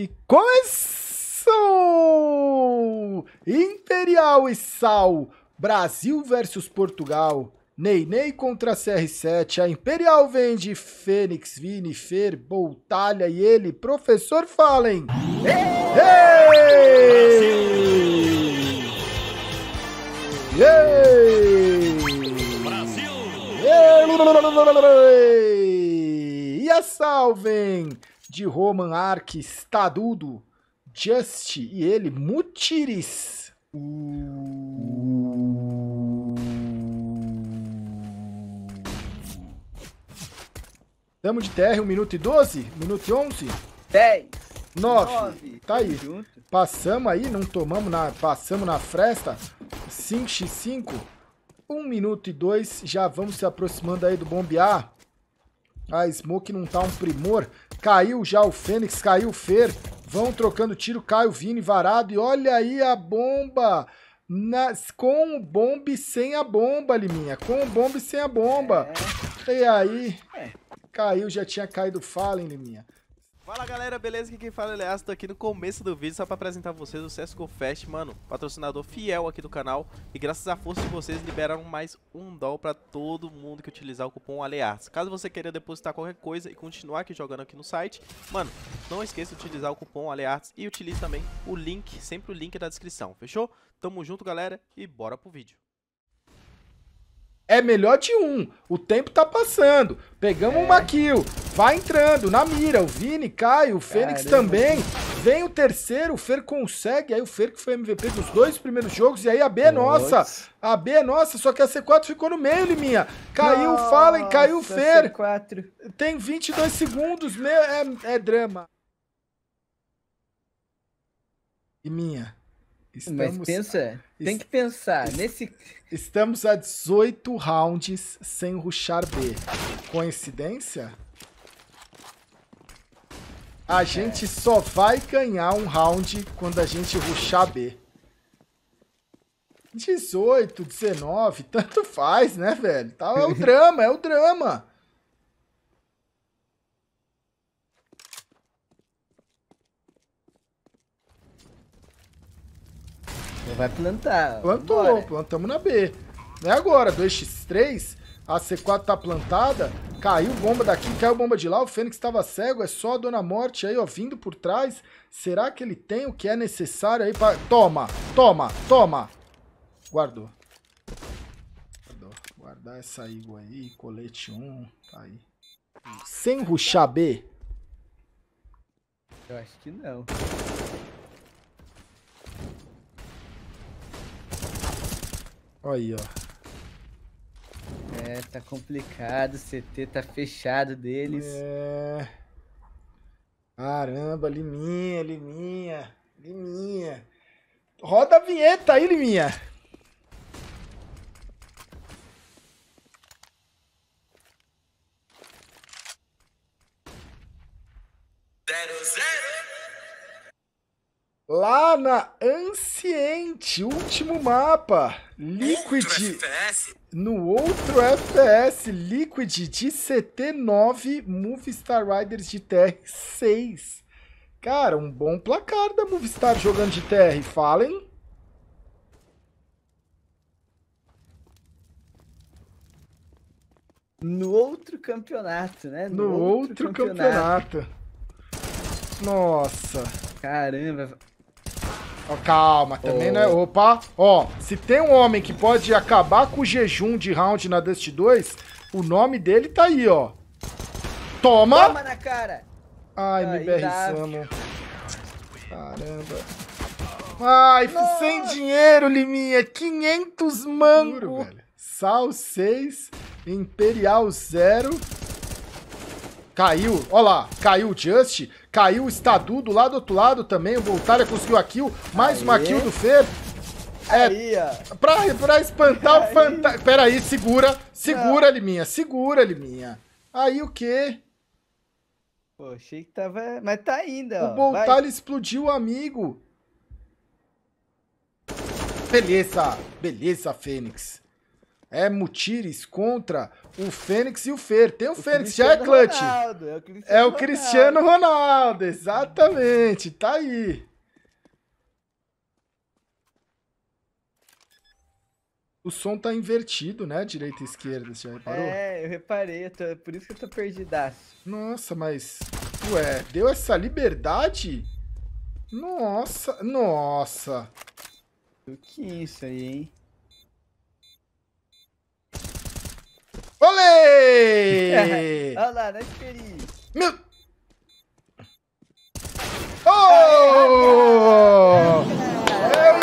E começou! Imperial e Sal, Brasil versus Portugal. Neinei contra CR7, a Imperial vende Fênix, Vini, Fer, Boltalha e ele, Professor Fallen. Hey, hey, Brasil! hey, E a Salven! de Roman Ark, Stadudo, Just e ele, Mutiris. Estamos uh. de TR, 1 um minuto e 12, minuto e 11. 10. 9. Tá aí. Junto. Passamos aí, não tomamos na. Passamos na fresta. 5x5. 1 minuto e 2. Já vamos se aproximando aí do bombear. A Smoke não tá um primor. Caiu já o Fênix, caiu o Fer. Vão trocando tiro, cai o Vini varado. E olha aí a bomba! Na, com o bombe sem a bomba, Liminha. Com o bombe sem a bomba. É. E aí, é. caiu, já tinha caído o Fallen, Liminha. Fala galera, beleza? Aqui quem fala é Leas, tô aqui no começo do vídeo só pra apresentar vocês o CSGO Fest, mano, patrocinador fiel aqui do canal e graças à força de vocês liberaram mais um doll pra todo mundo que utilizar o cupom Aleartes. Caso você queira depositar qualquer coisa e continuar aqui jogando aqui no site, mano, não esqueça de utilizar o cupom Aleartes e utilize também o link, sempre o link da descrição, fechou? Tamo junto galera e bora pro vídeo é melhor de um. O tempo tá passando. Pegamos é. uma kill. Vai entrando na mira. O Vini cai, o Fênix Caramba. também. Vem o terceiro, o Fer consegue. Aí o Fer que foi MVP dos dois primeiros jogos. E aí a B é nossa. A B é nossa, só que a C4 ficou no meio, Liminha. Caiu o Fallen, caiu o Fer. C4. Tem 22 segundos. Meu, é, é drama. Liminha. Estamos... Mas pensa, tem que pensar. Nesse... Estamos a 18 rounds sem ruxar B. Coincidência? A gente só vai ganhar um round quando a gente ruxar B. 18, 19, tanto faz, né, velho? Tá, é o drama, é o drama. vai plantar. Plantou, Bora. plantamos na B. É agora, 2x3, a C4 tá plantada, caiu bomba daqui, caiu bomba de lá, o Fênix estava cego, é só a Dona Morte aí, ó, vindo por trás. Será que ele tem o que é necessário aí Toma, toma, toma! Guardou. Guardou. Guardar essa Igor aí, colete 1, um, tá aí. Sem ruxar B? Eu acho que não. Aí, ó. É, tá complicado, o CT tá fechado deles. É. Caramba, Liminha, Liminha, Liminha. Roda a vinheta aí, Liminha. Zona Anciente, último mapa. Liquid. FPS. No outro FPS, Liquid de CT9, Movistar Riders de TR6. Cara, um bom placar da Movistar jogando de TR, falem. No outro campeonato, né? No, no outro, outro campeonato. campeonato. Nossa. Caramba, Oh, calma, também oh. não é. Opa! Ó, se tem um homem que pode acabar com o jejum de round na Dust 2, o nome dele tá aí, ó. Toma! Toma na cara! Ai, aí me berriçando. Caramba. Ai, Nossa. sem dinheiro, Liminha. 500 mangos. Juro, velho. Sal 6, Imperial 0. Caiu, Olha lá, caiu o Just. Caiu o Estadu do lado do outro lado também. O Voltaria conseguiu a kill. Mais Aê. uma kill do Fer. É, pra, pra espantar o fantasma. Pera aí, segura. Segura, Não. Liminha. Segura, Liminha. Aí o quê? Pô, achei que tava... Mas tá ainda, O Boltalho explodiu o amigo. Beleza. Beleza, Fênix. É Mutires contra o Fênix e o Fer. Tem o, o Fênix, Cristiano já é clutch. Ronaldo, é o Cristiano, é o Cristiano Ronaldo. Ronaldo. exatamente. Tá aí. O som tá invertido, né? Direita e esquerda, você já reparou? É, eu reparei, eu tô... É por isso que eu tô perdidaço. Nossa, mas... Ué, deu essa liberdade? Nossa, nossa. O que é isso aí, hein? Olê! Olha lá, não esperi. Meu... Oh! É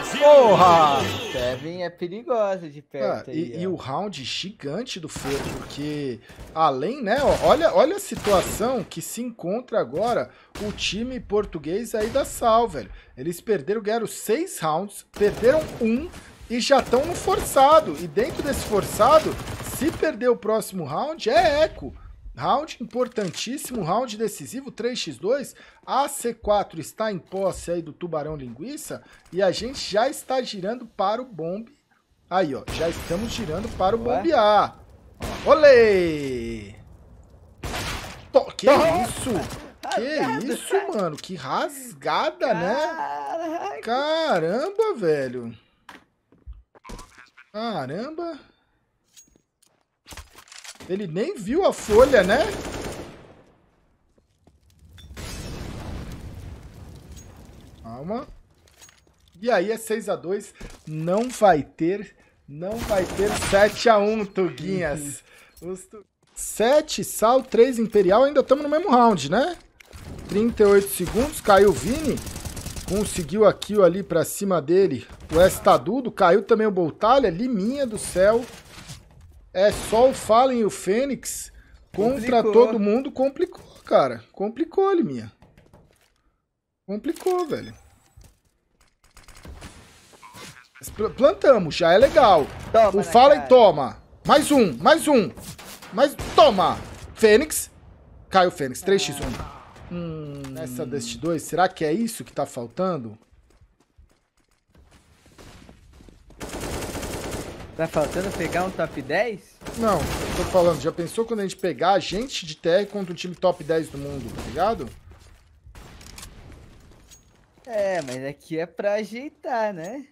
isso! Porra! Kevin é perigosa de perto ah, aí, e, e, o round gigante do Fer, porque além, né, ó, olha, olha a situação que se encontra agora o time português aí da Sal, velho. Eles perderam, ganharam seis rounds, perderam um, e já estão no forçado. E dentro desse forçado, se perder o próximo round, é eco. Round importantíssimo, round decisivo, 3x2. A C4 está em posse aí do Tubarão Linguiça. E a gente já está girando para o bombe. Aí, ó, já estamos girando para o bombe A. Olê! To que isso? Que isso, mano? Que rasgada, né? Caramba, velho. Caramba! Ele nem viu a folha, né? Calma. E aí é 6x2. Não vai ter... Não vai ter 7x1, Tuguinhas. tu... 7 Sal, 3 Imperial. Ainda estamos no mesmo round, né? 38 segundos. Caiu o Vini. Conseguiu aqui ou ali pra cima dele. O Estadudo. Tá caiu também o Boltalha. Liminha do céu. É só o Fallen e o Fênix. Contra complicou. todo mundo. Complicou, cara. Complicou, minha Complicou, velho. Plantamos, já é legal. Toma, o né, Fallen cara. toma. Mais um, mais um. Mais... Toma. Fênix. Caiu o Fênix. 3x1. Ah. Hum. Nessa Dust 2, será que é isso que tá faltando? Tá faltando pegar um top 10? Não, eu tô falando, já pensou quando a gente pegar a gente de TR contra o time top 10 do mundo, tá ligado? É, mas aqui é pra ajeitar, né?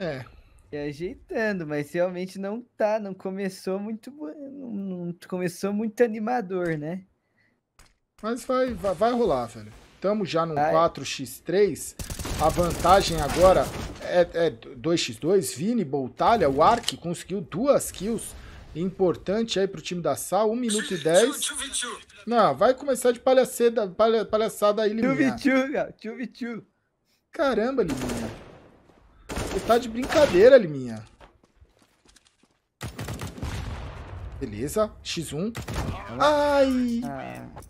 É. E é ajeitando, mas realmente não tá, não começou muito, não, não começou muito animador, né? Mas vai, vai, vai rolar, velho. Tamo já num Ai. 4x3. A vantagem agora é, é 2x2. Vini, Boltalha, o Ark conseguiu duas kills. Importante aí pro time da Sal. 1 minuto e 10. Não, vai começar de palhaçada, palha, palhaçada aí, Liminha. Caramba, Liminha. Você tá de brincadeira, Liminha. Beleza. X1. Ai! Ah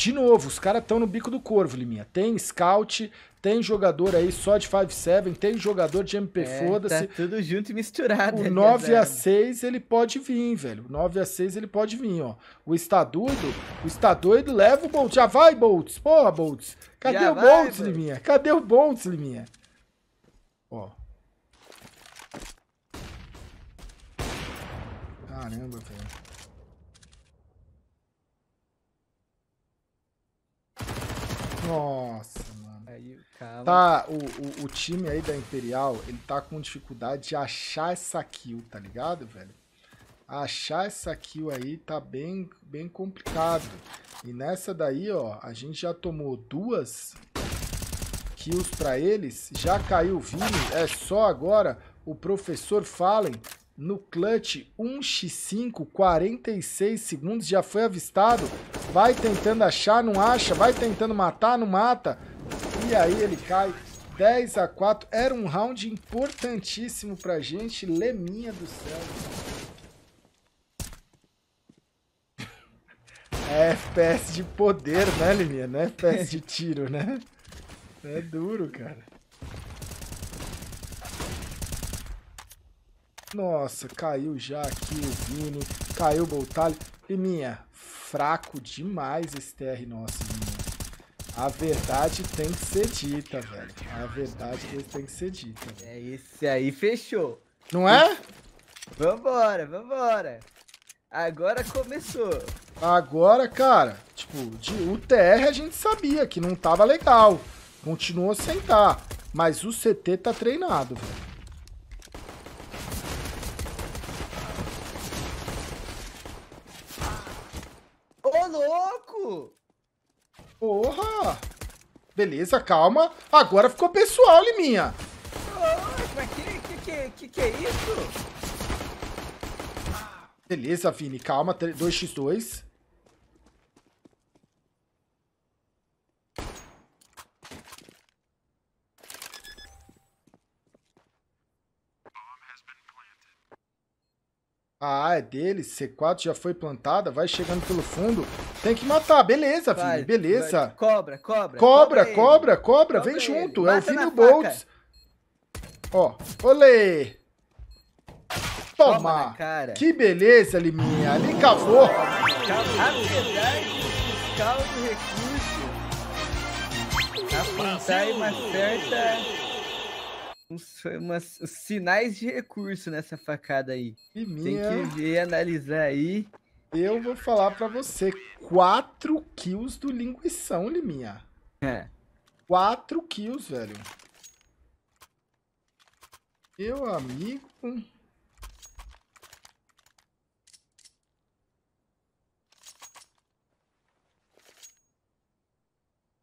de novo, os caras estão no bico do corvo, Liminha. Tem scout, tem jogador aí só de 5-7, tem jogador de MP, é, tá foda-se. Tá tudo junto e misturado. O 9 x 6 ele pode vir, velho. O 9 x 6 ele pode vir, ó. O está doido, o está doido leva o Boltz. Já vai, Boltz. Porra, Boltz. Cadê Já o vai, Boltz, Liminha? Cadê o Boltz, Liminha? Ó. Caramba, velho. Nossa, mano. Aí, calma. Tá, o, o, o, time aí da Imperial, ele tá com dificuldade de achar essa kill, tá ligado, velho? Achar essa kill aí tá bem, bem complicado. E nessa daí, ó, a gente já tomou duas kills pra eles. Já caiu o Vini. É só agora o professor Fallen no clutch 1x5, 46 segundos, já foi avistado. Vai tentando achar, não acha. Vai tentando matar, não mata. E aí ele cai 10 a 4. Era um round importantíssimo pra gente. Leminha do céu. É FPS de poder, né, Leminha? Não é FPS de tiro, né? É duro, cara. Nossa, caiu já aqui o Vini, caiu o Boltalho. Leminha, fraco demais esse TR nosso, mano. A verdade tem que ser dita, velho. A verdade tem que ser dita. Velho. É esse aí, fechou. Não é? Vambora, vambora. Agora começou. Agora, cara, tipo, de, o TR a gente sabia que não tava legal. Continuou sem tá. Mas o CT tá treinado, velho. Porra! Beleza, calma. Agora ficou pessoal, Liminha. Oh, mas que que, que, que, que, é isso? Beleza, Vini. Calma. 2x2. Ah, é dele, C4 já foi plantada, vai chegando pelo fundo. Tem que matar, beleza, vai, filho, beleza. Vai. Cobra, cobra. Cobra, cobra, cobra, cobra, vem ele. junto, Mata é o Vinho Boltz. Ó, olê. Toma. cara. Que beleza, Liminha, ali cavou. Apesar do recurso, apontar uma certa uns, umas sinais de recurso nessa facada aí. E minha... Tem que ver, analisar aí. Eu vou falar para você, 4 kills do linguição, Liminha. É. 4 kills, velho. Meu amigo.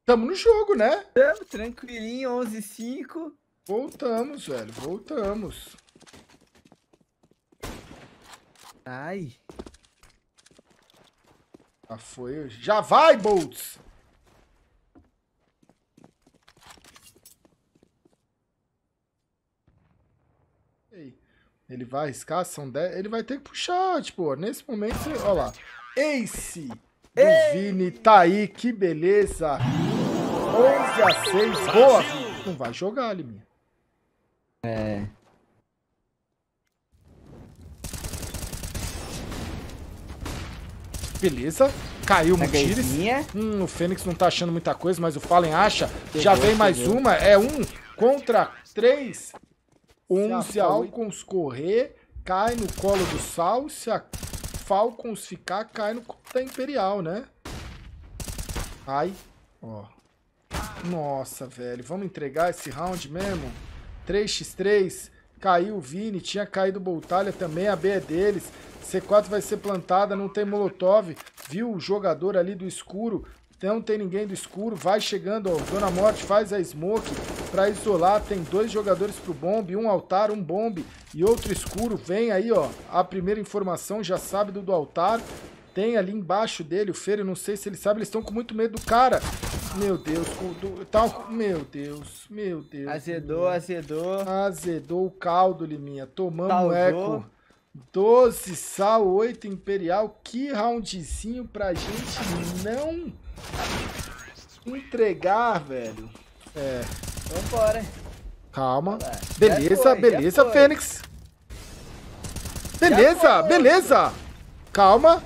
Tamo no jogo, né? Tamo tranquilinho, 11 5. Voltamos, velho. Voltamos. Ai. Já foi. Já vai, Bolts! Ele vai arriscar, são 10. Ele vai ter que puxar, tipo, nesse momento. Olha lá. Ace O Vini tá aí, que beleza. 11 a 6. Boa! Não vai jogar, Liminha. É. Beleza. Caiu um tiro. Hum, o Fênix não tá achando muita coisa, mas o Fallen acha. Pegou, Já vem mais pegou. uma. É um contra três. Onze Falcons correr, cai no colo do Sal. Se a Falcons ficar, cai no colo da Imperial, né? Ai. Ó. Nossa, velho. Vamos entregar esse round mesmo? 3x3, caiu o Vini, tinha caído o Boltalha também, a B é deles. C4 vai ser plantada, não tem Molotov, viu o jogador ali do escuro, não tem ninguém do escuro, vai chegando, ó, Dona Morte faz a smoke para isolar, tem dois jogadores pro bombe, um altar, um bombe e outro escuro, vem aí, ó, a primeira informação, já sabe do, do altar, tem ali embaixo dele o Feiro, não sei se ele sabe, eles estão com muito medo do cara, meu Deus, do, tá, meu Deus, meu Deus. Azedou, meu. azedou. Azedou o caldo, Liminha. Tomamos Taldou. eco. 12 sal, 8 imperial. Que roundzinho pra gente não entregar, velho. É. Vambora. Calma. Olá. Beleza, foi, beleza, Fênix. Beleza, beleza. Calma.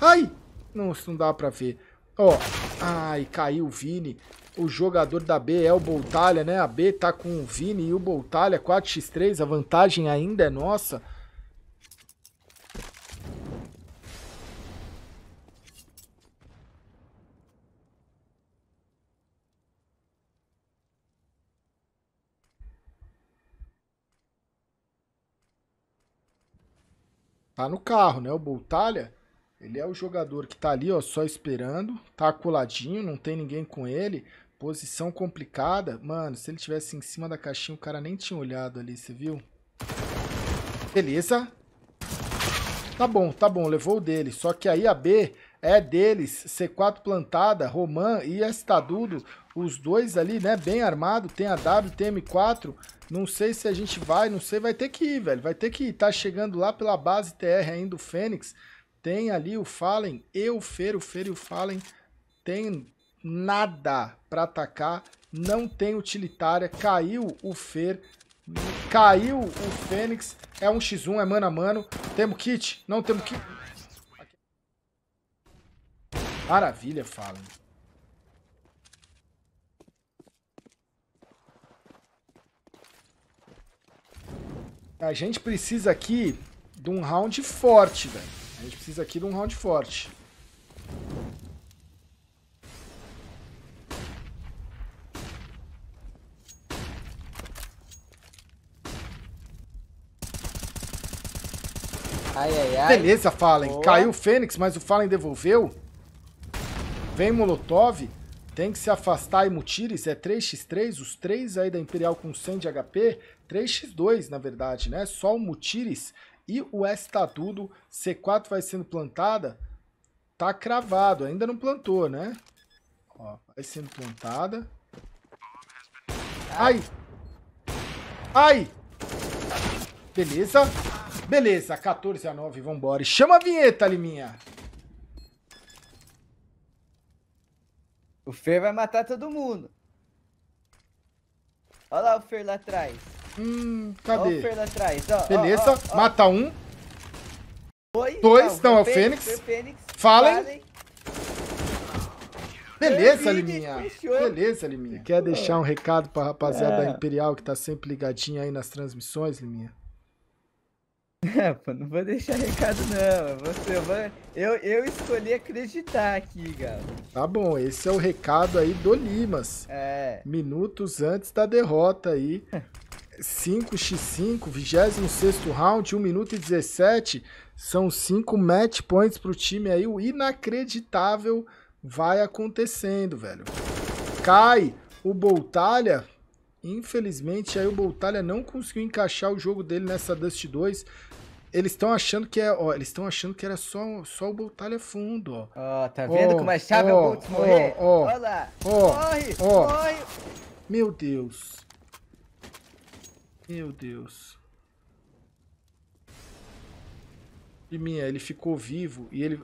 Ai. Não, não dá pra ver. Ó, ai, caiu o Vini. O jogador da B é o Boltalha, né? A B tá com o Vini e o Boltalha, 4x3, a vantagem ainda é nossa. Tá no carro, né? O Boltalha. Ele é o jogador que tá ali, ó, só esperando, tá coladinho, não tem ninguém com ele, posição complicada. Mano, se ele tivesse em cima da caixinha, o cara nem tinha olhado ali, você viu? Beleza. Tá bom, tá bom, levou o dele. Só que aí a B é deles, C4 plantada, Roman e Estadudo, os dois ali, né, bem armado, tem a W, tem M4, não sei se a gente vai, não sei, vai ter que ir, velho, vai ter que ir, tá chegando lá pela base TR ainda o Fênix, tem ali o Fallen eu o Fer. O Fer e o Fallen tem nada para atacar. Não tem utilitária. Caiu o Fer. Caiu o Fênix. É um x1, é mano a mano. Temos kit? Não temos kit. Maravilha, Fallen. A gente precisa aqui de um round forte, velho. A gente precisa aqui de um round forte. Ai, ai, ai. Beleza, Fallen. Boa. Caiu o Fênix, mas o Fallen devolveu. Vem Molotov. Tem que se afastar e mutires. É 3x3. Os três aí da Imperial com 100 de HP. 3x2, na verdade, né? Só o mutires e o S-Tatudo C4 vai sendo plantada, tá cravado, ainda não plantou, né? Ó, vai sendo plantada. Ai! Ai! Beleza. Beleza, 14 a 9, vambora. E chama a vinheta, Liminha. O Fer vai matar todo mundo. Olha lá o Fer lá atrás. Hum, cadê? o atrás, ó. Beleza, ó, ó, mata um. Dois, não, não é o Fênix. Fênix. Fênix Beleza, Liminha. Beleza, Liminha. Você quer deixar um recado pra rapaziada é. da Imperial que tá sempre ligadinha aí nas transmissões, Liminha? É, pô, não vou deixar recado não. Você vai... eu, eu escolhi acreditar aqui, galera. Tá bom, esse é o recado aí do Limas. É. Minutos antes da derrota aí 5x5, 26 round, 1 minuto e 17. São 5 match points pro time aí. O inacreditável vai acontecendo, velho. Cai o Boltalha. Infelizmente, aí o Boltalha não conseguiu encaixar o jogo dele nessa Dust 2. Eles estão achando que é, ó, eles estão achando que era só, só o Boltalha fundo, ó. Ó, oh, tá vendo oh, como é chave oh, o Bolt morrer? Ó, ó, Olha lá. Ó, corre, ó. corre. Meu Deus. Meu Deus. E minha, ele ficou vivo e ele...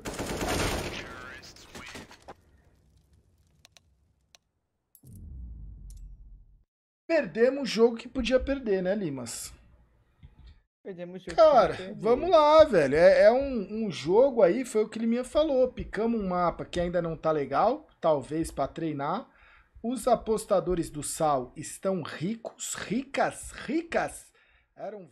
Perdemos um jogo que podia perder, né, Limas? Perdemos jogo Cara, que vamos lá, velho. É, é um, um, jogo aí, foi o que ele Liminha falou. Picamos um mapa que ainda não tá legal, talvez para treinar. Os apostadores do sal estão ricos, ricas, ricas. Eram